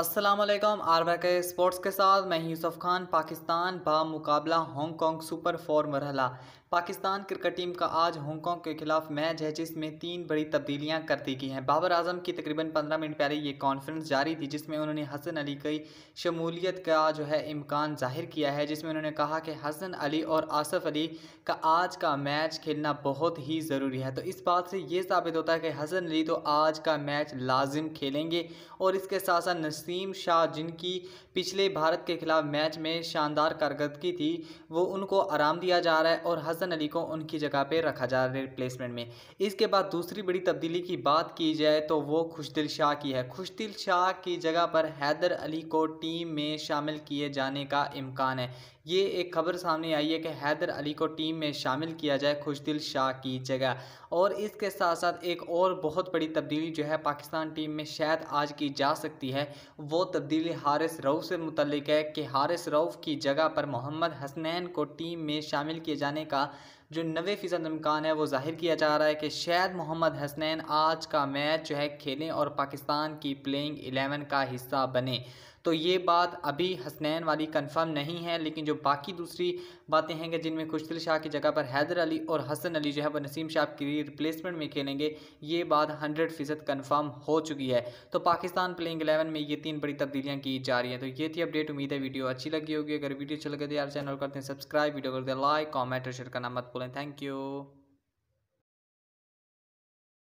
Aslam are के sports के साथ मैं यूसुफ खान पाकिस्तान बामुकाबला हांगकांग सुपर फोर मरहला पाकिस्तान क्रिकेट टीम का आज हांगकांग के खिलाफ मैच है जिसमें तीन बड़ी तब्दीलियां कर दी गई हैं बाबर आजम की तकरीबन पंद्रह मिनट पहले ये कॉन्फ्रेंस जारी थी जिसमें उन्होंने हसन अली की शमूलियत का जो है इम्कान जाहिर किया है जिसमें उन्होंने कहा कि हसन अली और आसफ़ अली का आज का मैच खेलना बहुत ही ज़रूरी है तो इस बात से ये साबित होता है कि हसन अली तो आज का मैच लाजिम खेलेंगे और इसके साथ साथ नसीम शाह जिनकी पिछले भारत के खिलाफ मैच में शानदार कारकर्दगी थी वो उनको आराम दिया जा रहा है और हसन अली को उनकी जगह पर रखा जा रहा है रिप्लेसमेंट में इसके बाद दूसरी बड़ी तब्दीली की बात की जाए तो वो खुशदिल शाह की है खुशदिल शाह की जगह पर हैदर अली को टीम में शामिल किए जाने का इम्कान है ये एक खबर सामने आई है कि हैदर अली को टीम में शामिल किया जाए खुशदिल शाह की जगह और इसके साथ साथ एक और बहुत बड़ी तब्दीली जो है पाकिस्तान टीम में शायद आज की जा सकती है वो तब्दीली हारिस रऊफ़ से मुतलिक है कि हारिस रऊफ़ की जगह पर मोहम्मद हसनैन को टीम में शामिल किए जाने का जो नबे फ़ीसद इम्कान है वो जाहिर किया जा रहा है कि शायद मोहम्मद हसनैन आज का मैच जो है खेलें और पाकिस्तान की प्लेइंग एलेवन का हिस्सा बने तो ये बात अभी हसनैन वाली कंफर्म नहीं है लेकिन जो बाकी दूसरी बातें हैं कि जिनमें खुशदिल शाह की जगह पर हैदर अली और हसन अली जो है वो नसीम शाह की रिप्लेसमेंट में खेलेंगे ये बात हंड्रेड फ़ीसद कन्फर्म हो चुकी है तो पाकिस्तान प्लेइंग एलेवन में ये तीन बड़ी तब्दीलियाँ की जा रही हैं तो ये थी अपडेट उम्मीद है वीडियो अच्छी लगी होगी अगर वीडियो अच्छी लगे तो यार चैनल करते हैं सब्सक्राइब वीडियो करते हैं लाइक कॉमेंट और शेयर करना मत भूलें thank you.